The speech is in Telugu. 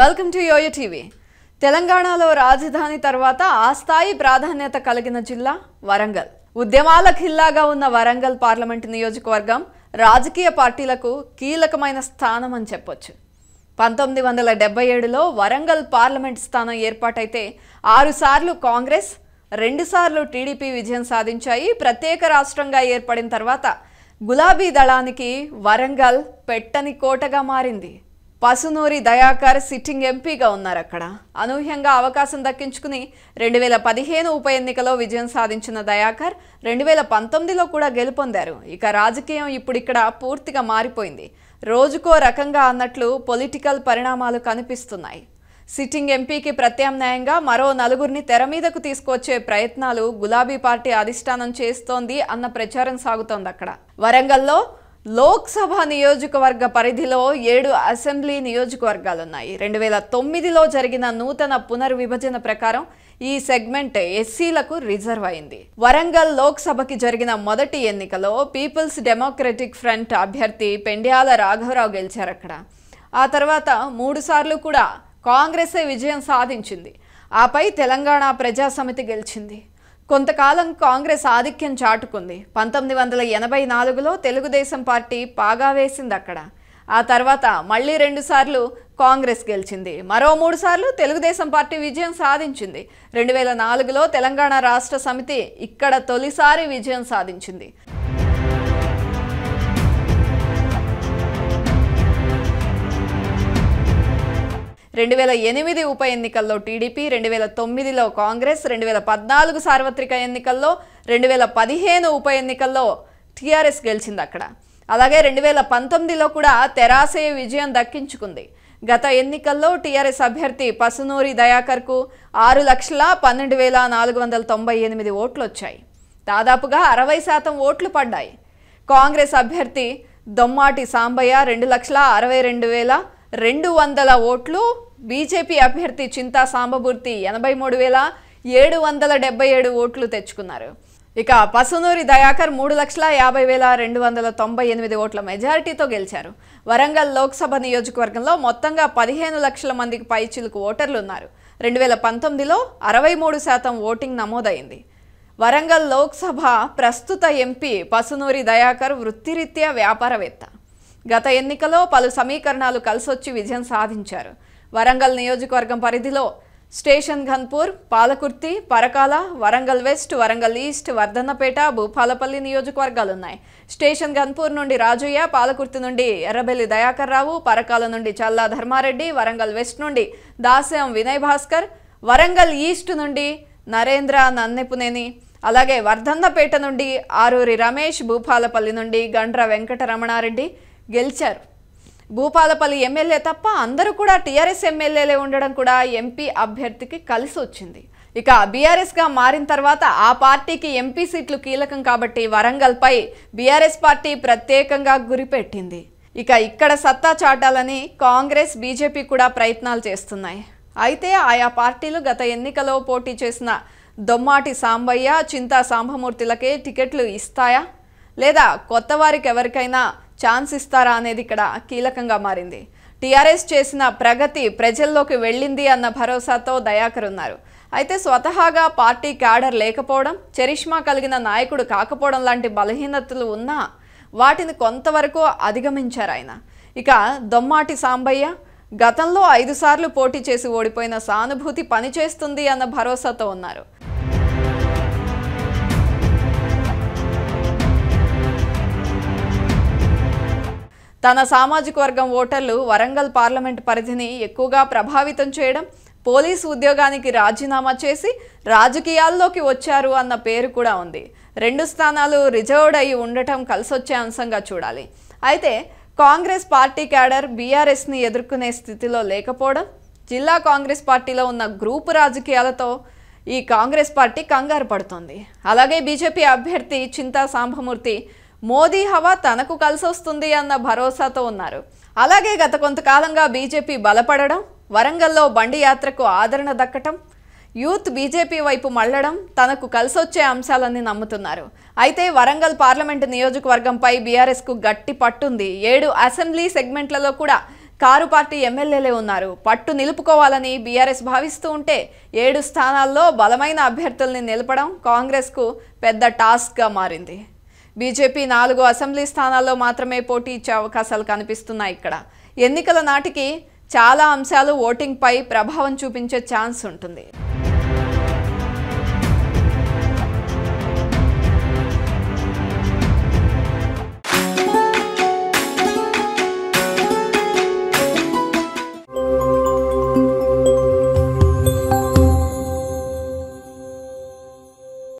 వెల్కమ్ టు యోయ టీవీ తెలంగాణలో రాజధాని తర్వాత ఆ స్థాయి ప్రాధాన్యత కలిగిన జిల్లా వరంగల్ ఉద్యమాల ఖిల్లాగా ఉన్న వరంగల్ పార్లమెంట్ నియోజకవర్గం రాజకీయ పార్టీలకు కీలకమైన స్థానం అని చెప్పొచ్చు పంతొమ్మిది వందల డెబ్బై ఏడులో వరంగల్ పార్లమెంట్ స్థానం ఏర్పాటైతే ఆరుసార్లు కాంగ్రెస్ రెండుసార్లు టీడీపీ విజయం సాధించాయి ప్రత్యేక రాష్ట్రంగా ఏర్పడిన తర్వాత గులాబీ దళానికి వరంగల్ పెట్టని కోటగా మారింది పసునూరి దయాకర్ సిట్టింగ్ ఎంపీగా ఉన్నారు అక్కడ అనూహ్యంగా అవకాశం దక్కించుకుని రెండు వేల పదిహేను ఉప ఎన్నికలో విజయం సాధించిన దయాకర్ రెండు వేల పంతొమ్మిదిలో కూడా గెలుపొందారు ఇక రాజకీయం ఇప్పుడు ఇక్కడ పూర్తిగా మారిపోయింది రోజుకో రకంగా అన్నట్లు పొలిటికల్ పరిణామాలు కనిపిస్తున్నాయి సిట్టింగ్ ఎంపీకి ప్రత్యామ్నాయంగా మరో నలుగురిని తెర మీదకు తీసుకొచ్చే ప్రయత్నాలు గులాబీ పార్టీ అధిష్టానం చేస్తోంది అన్న ప్రచారం సాగుతోంది అక్కడ వరంగల్లో లోక్సభ నియోజకవర్గ పరిధిలో ఏడు అసెంబ్లీ నియోజకవర్గాలున్నాయి రెండు వేల తొమ్మిదిలో జరిగిన నూతన పునర్విభజన ప్రకారం ఈ సెగ్మెంట్ ఎస్సీలకు రిజర్వ్ అయింది వరంగల్ లోక్సభకి జరిగిన మొదటి ఎన్నికలో పీపుల్స్ డెమోక్రటిక్ ఫ్రంట్ అభ్యర్థి పెండ్యాల రాఘవరావు గెలిచారు అక్కడ ఆ తర్వాత మూడుసార్లు కూడా కాంగ్రెసే విజయం సాధించింది ఆపై తెలంగాణ ప్రజాసమితి గెలిచింది కొంతకాలం కాంగ్రెస్ ఆధిక్యం చాటుకుంది పంతొమ్మిది వందల ఎనభై నాలుగులో తెలుగుదేశం పార్టీ పాగా వేసింది అక్కడ ఆ తర్వాత మళ్ళీ రెండుసార్లు కాంగ్రెస్ గెలిచింది మరో మూడు సార్లు తెలుగుదేశం పార్టీ విజయం సాధించింది రెండు వేల నాలుగులో తెలంగాణ రాష్ట్ర సమితి ఇక్కడ తొలిసారి విజయం సాధించింది రెండు వేల ఎనిమిది ఉప ఎన్నికల్లో టీడీపీ రెండు వేల తొమ్మిదిలో కాంగ్రెస్ రెండు వేల పద్నాలుగు సార్వత్రిక ఎన్నికల్లో రెండు వేల పదిహేను ఉప ఎన్నికల్లో టీఆర్ఎస్ గెలిచింది అక్కడ అలాగే రెండు వేల పంతొమ్మిదిలో కూడా తెరాసే విజయం దక్కించుకుంది గత ఎన్నికల్లో టీఆర్ఎస్ అభ్యర్థి పసునూరి దయాకర్కు ఆరు లక్షల పన్నెండు వేల నాలుగు వందల తొంభై ఎనిమిది ఓట్లు వచ్చాయి దాదాపుగా అరవై శాతం ఓట్లు పడ్డాయి కాంగ్రెస్ అభ్యర్థి దొమ్మాటి సాంబయ్య రెండు లక్షల అరవై రెండు వేల రెండు వందల ఓట్లు బీజేపీ అభ్యర్థి చింతా సాంబమూర్తి ఎనభై మూడు వేల ఏడు వందల డెబ్బై ఏడు ఓట్లు తెచ్చుకున్నారు ఇక పసునూరి దయాకర్ మూడు లక్షల యాభై వేల రెండు వందల తొంభై ఎనిమిది ఓట్ల మెజారిటీతో గెలిచారు వరంగల్ లోక్సభ నియోజకవర్గంలో మొత్తంగా పదిహేను లక్షల మందికి పైచిలుకు ఓటర్లు ఉన్నారు రెండు వేల పంతొమ్మిదిలో అరవై మూడు శాతం ఓటింగ్ నమోదైంది వరంగల్ లోక్సభ ప్రస్తుత ఎంపీ పసునూరి దయాకర్ వృత్తిరీత్యా వ్యాపారవేత్త గత ఎన్నికలో పలు సమీకరణాలు కలిసొచ్చి విజయం సాధించారు వరంగల్ నియోజకవర్గం పరిధిలో station Ghanpur Palakurthi Parkal Warangal west Warangal east Wardhannapet Bhupalpally నియోజకవర్గాలున్నాయి స్టేషన్ ఘన్పూర్ నుండి రాజయ్య పాలకుర్తి నుండి ఎర్రబెల్లి దయాకర్ రావు పరకాల నుండి చల్లా ధర్మారెడ్డి వరంగల్ వెస్ట్ నుండి దాస్యం వినయ్ భాస్కర్ వరంగల్ ఈస్ట్ నుండి నరేంద్ర నన్నెపునేని అలాగే వర్ధన్నపేట నుండి ఆరూరి రమేష్ భూపాలపల్లి నుండి గండ్ర వెంకటరమణారెడ్డి గెలిచారు భూపాలపల్లి ఎమ్మెల్యే తప్ప అందరూ కూడా టీఆర్ఎస్ ఎమ్మెల్యేలే ఉండడం కూడా ఎంపీ అభ్యర్థికి కలిసి వచ్చింది ఇక బీఆర్ఎస్గా మారిన తర్వాత ఆ పార్టీకి ఎంపీ సీట్లు కీలకం కాబట్టి వరంగల్పై బీఆర్ఎస్ పార్టీ ప్రత్యేకంగా గురిపెట్టింది ఇక ఇక్కడ సత్తా చాటాలని కాంగ్రెస్ బీజేపీ కూడా ప్రయత్నాలు చేస్తున్నాయి అయితే ఆయా పార్టీలు గత ఎన్నికలో పోటీ చేసిన దొమ్మాటి సాంబయ్య చింతా సాంబమూర్తిలకే టికెట్లు ఇస్తాయా లేదా కొత్త వారికి ఎవరికైనా ఛాన్స్ ఇస్తారా అనేది ఇక్కడ కీలకంగా మారింది టీఆర్ఎస్ చేసిన ప్రగతి ప్రజల్లోకి వెళ్ళింది అన్న భరోసాతో దయాకర్ ఉన్నారు అయితే స్వతహాగా పార్టీ క్యాడర్ లేకపోవడం చరిష్మా కలిగిన నాయకుడు కాకపోవడం లాంటి బలహీనతలు ఉన్నా వాటిని కొంతవరకు అధిగమించారు ఆయన ఇక దొమ్మాటి సాంబయ్య గతంలో ఐదుసార్లు పోటీ చేసి ఓడిపోయిన సానుభూతి పనిచేస్తుంది అన్న భరోసాతో ఉన్నారు తన సామాజిక వర్గం ఓటర్లు వరంగల్ పార్లమెంట్ పరిధిని ఎక్కువగా ప్రభావితం చేయడం పోలీసు ఉద్యోగానికి రాజీనామా చేసి రాజకీయాల్లోకి వచ్చారు అన్న పేరు కూడా ఉంది రెండు స్థానాలు రిజర్వ్డ్ అయి ఉండటం కలిసొచ్చే అంశంగా చూడాలి అయితే కాంగ్రెస్ పార్టీ క్యాడర్ బీఆర్ఎస్ని ఎదుర్కొనే స్థితిలో లేకపోవడం జిల్లా కాంగ్రెస్ పార్టీలో ఉన్న గ్రూపు రాజకీయాలతో ఈ కాంగ్రెస్ పార్టీ కంగారు పడుతోంది అలాగే బీజేపీ అభ్యర్థి చింతా సాంబమూర్తి మోదీ హవా తనకు కలిసొస్తుంది అన్న భరోసాతో ఉన్నారు అలాగే గత కొంతకాలంగా బీజేపీ బలపడడం వరంగల్లో బండి యాత్రకు ఆదరణ దక్కటం యూత్ బీజేపీ వైపు మళ్లడం తనకు కలిసొచ్చే అంశాలని నమ్ముతున్నారు అయితే వరంగల్ పార్లమెంటు నియోజకవర్గంపై బీఆర్ఎస్కు గట్టి పట్టుంది ఏడు అసెంబ్లీ సెగ్మెంట్లలో కూడా కారు పార్టీ ఎమ్మెల్యేలే ఉన్నారు పట్టు నిలుపుకోవాలని బీఆర్ఎస్ భావిస్తూ ఉంటే ఏడు స్థానాల్లో బలమైన అభ్యర్థుల్ని నిలపడం కాంగ్రెస్కు పెద్ద టాస్క్గా మారింది బీజేపీ నాలుగు అసెంబ్లీ స్థానాల్లో మాత్రమే పోటీ ఇచ్చే అవకాశాలు కనిపిస్తున్నాయి ఇక్కడ ఎన్నికల నాటికి చాలా అంశాలు ఓటింగ్పై ప్రభావం చూపించే ఛాన్స్ ఉంటుంది